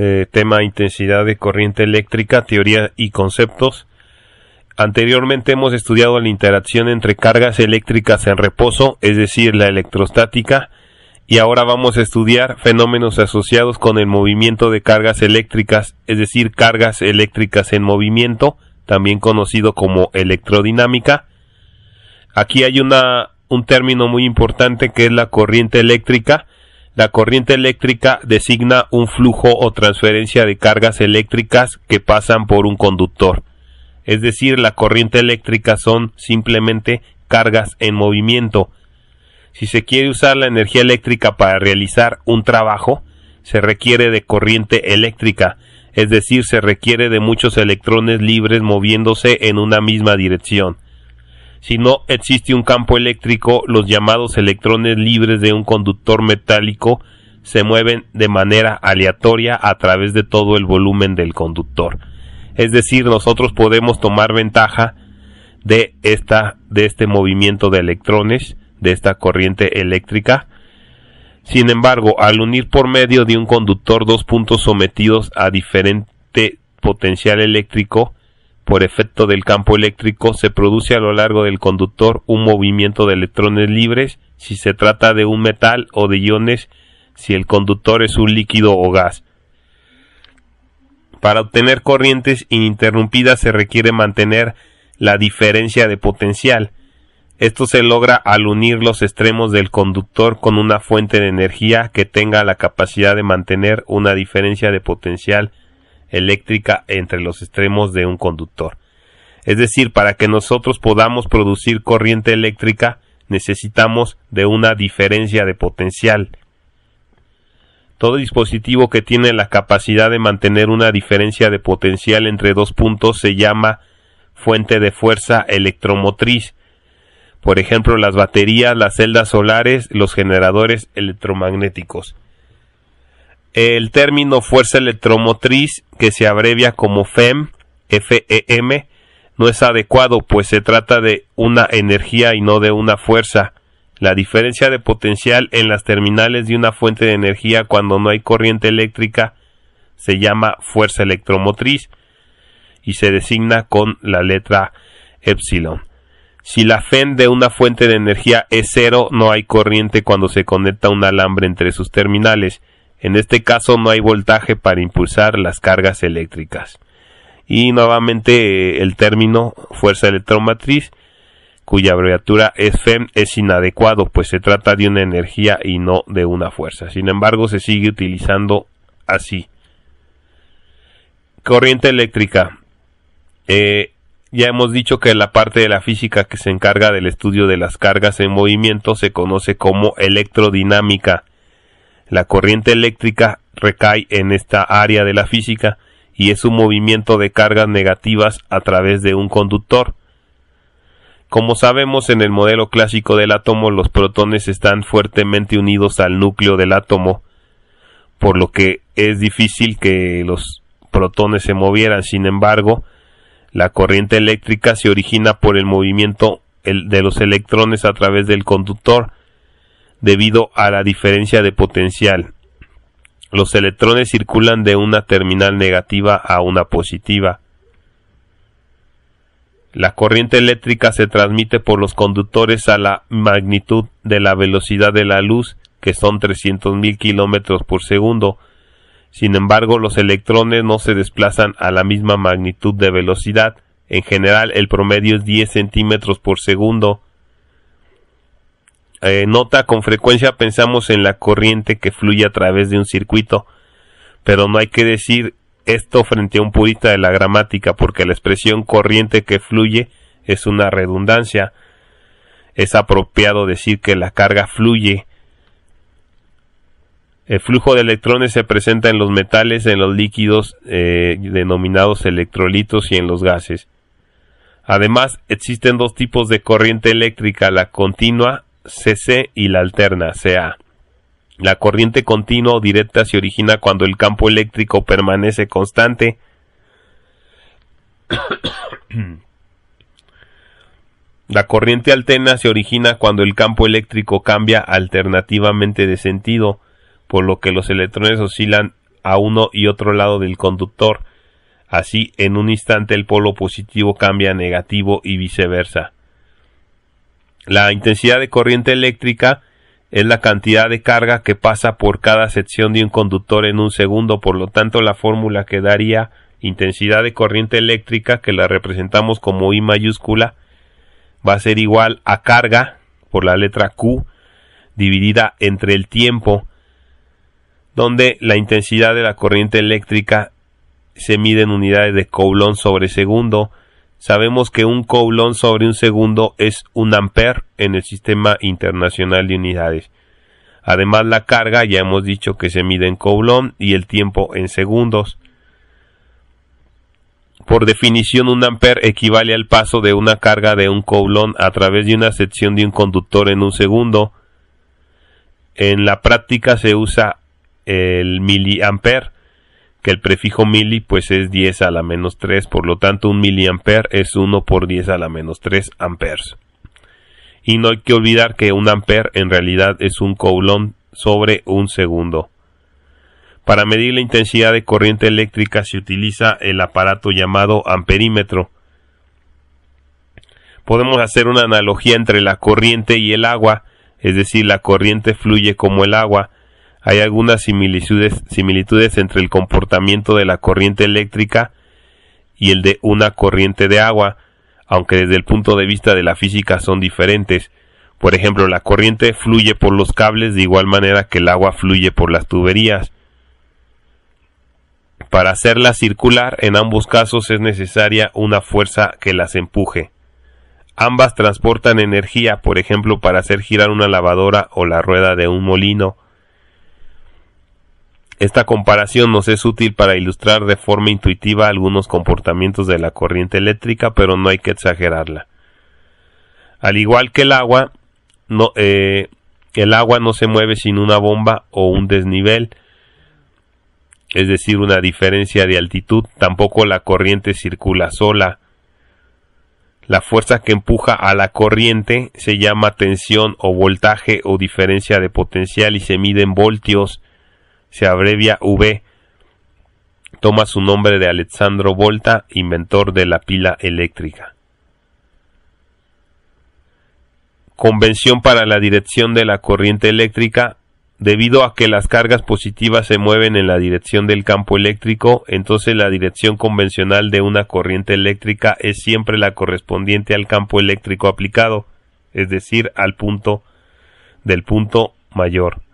Eh, tema intensidad de corriente eléctrica, teoría y conceptos. Anteriormente hemos estudiado la interacción entre cargas eléctricas en reposo, es decir, la electrostática, y ahora vamos a estudiar fenómenos asociados con el movimiento de cargas eléctricas, es decir, cargas eléctricas en movimiento, también conocido como electrodinámica. Aquí hay una, un término muy importante que es la corriente eléctrica, la corriente eléctrica designa un flujo o transferencia de cargas eléctricas que pasan por un conductor. Es decir, la corriente eléctrica son simplemente cargas en movimiento. Si se quiere usar la energía eléctrica para realizar un trabajo, se requiere de corriente eléctrica, es decir, se requiere de muchos electrones libres moviéndose en una misma dirección si no existe un campo eléctrico, los llamados electrones libres de un conductor metálico se mueven de manera aleatoria a través de todo el volumen del conductor. Es decir, nosotros podemos tomar ventaja de, esta, de este movimiento de electrones, de esta corriente eléctrica. Sin embargo, al unir por medio de un conductor dos puntos sometidos a diferente potencial eléctrico, por efecto del campo eléctrico se produce a lo largo del conductor un movimiento de electrones libres si se trata de un metal o de iones si el conductor es un líquido o gas. Para obtener corrientes ininterrumpidas se requiere mantener la diferencia de potencial. Esto se logra al unir los extremos del conductor con una fuente de energía que tenga la capacidad de mantener una diferencia de potencial eléctrica entre los extremos de un conductor. Es decir, para que nosotros podamos producir corriente eléctrica necesitamos de una diferencia de potencial. Todo dispositivo que tiene la capacidad de mantener una diferencia de potencial entre dos puntos se llama fuente de fuerza electromotriz. Por ejemplo, las baterías, las celdas solares, los generadores electromagnéticos. El término fuerza electromotriz que se abrevia como FEM, FEM, no es adecuado, pues se trata de una energía y no de una fuerza. La diferencia de potencial en las terminales de una fuente de energía cuando no hay corriente eléctrica se llama fuerza electromotriz y se designa con la letra epsilon. Si la FEM de una fuente de energía es cero, no hay corriente cuando se conecta un alambre entre sus terminales. En este caso no hay voltaje para impulsar las cargas eléctricas. Y nuevamente eh, el término fuerza electromatriz, cuya abreviatura es FEM, es inadecuado, pues se trata de una energía y no de una fuerza. Sin embargo, se sigue utilizando así. Corriente eléctrica. Eh, ya hemos dicho que la parte de la física que se encarga del estudio de las cargas en movimiento se conoce como electrodinámica la corriente eléctrica recae en esta área de la física y es un movimiento de cargas negativas a través de un conductor. Como sabemos en el modelo clásico del átomo los protones están fuertemente unidos al núcleo del átomo, por lo que es difícil que los protones se movieran. Sin embargo, la corriente eléctrica se origina por el movimiento de los electrones a través del conductor, debido a la diferencia de potencial. Los electrones circulan de una terminal negativa a una positiva. La corriente eléctrica se transmite por los conductores a la magnitud de la velocidad de la luz, que son 300.000 km por segundo. Sin embargo, los electrones no se desplazan a la misma magnitud de velocidad. En general, el promedio es 10 centímetros por segundo eh, nota, con frecuencia pensamos en la corriente que fluye a través de un circuito, pero no hay que decir esto frente a un purista de la gramática, porque la expresión corriente que fluye es una redundancia. Es apropiado decir que la carga fluye. El flujo de electrones se presenta en los metales, en los líquidos eh, denominados electrolitos y en los gases. Además, existen dos tipos de corriente eléctrica, la continua CC y la alterna CA. La corriente continua directa se origina cuando el campo eléctrico permanece constante. la corriente alterna se origina cuando el campo eléctrico cambia alternativamente de sentido, por lo que los electrones oscilan a uno y otro lado del conductor. Así, en un instante el polo positivo cambia a negativo y viceversa. La intensidad de corriente eléctrica es la cantidad de carga que pasa por cada sección de un conductor en un segundo, por lo tanto la fórmula que daría intensidad de corriente eléctrica, que la representamos como I mayúscula, va a ser igual a carga por la letra Q dividida entre el tiempo, donde la intensidad de la corriente eléctrica se mide en unidades de Coulomb sobre segundo, Sabemos que un coulomb sobre un segundo es un ampere en el sistema internacional de unidades. Además la carga ya hemos dicho que se mide en coulomb y el tiempo en segundos. Por definición, un ampere equivale al paso de una carga de un coulomb a través de una sección de un conductor en un segundo. En la práctica se usa el miliampere que el prefijo mili pues es 10 a la menos 3, por lo tanto un miliamper es 1 por 10 a la menos 3 amperes. Y no hay que olvidar que un amper en realidad es un coulomb sobre un segundo. Para medir la intensidad de corriente eléctrica se utiliza el aparato llamado amperímetro. Podemos hacer una analogía entre la corriente y el agua, es decir, la corriente fluye como el agua, hay algunas similitudes, entre el comportamiento de la corriente eléctrica y el de una corriente de agua, aunque desde el punto de vista de la física son diferentes. Por ejemplo, la corriente fluye por los cables de igual manera que el agua fluye por las tuberías. Para hacerla circular, en ambos casos es necesaria una fuerza que las empuje. Ambas transportan energía, por ejemplo, para hacer girar una lavadora o la rueda de un molino. Esta comparación nos es útil para ilustrar de forma intuitiva algunos comportamientos de la corriente eléctrica, pero no hay que exagerarla. Al igual que el agua, eh, el agua no se mueve sin una bomba o un desnivel, es decir, una diferencia de altitud, tampoco la corriente circula sola. La fuerza que empuja a la corriente se llama tensión o voltaje o diferencia de potencial y se mide en voltios se abrevia V, toma su nombre de Alessandro Volta, inventor de la pila eléctrica. Convención para la dirección de la corriente eléctrica. Debido a que las cargas positivas se mueven en la dirección del campo eléctrico, entonces la dirección convencional de una corriente eléctrica es siempre la correspondiente al campo eléctrico aplicado, es decir, al punto del punto mayor.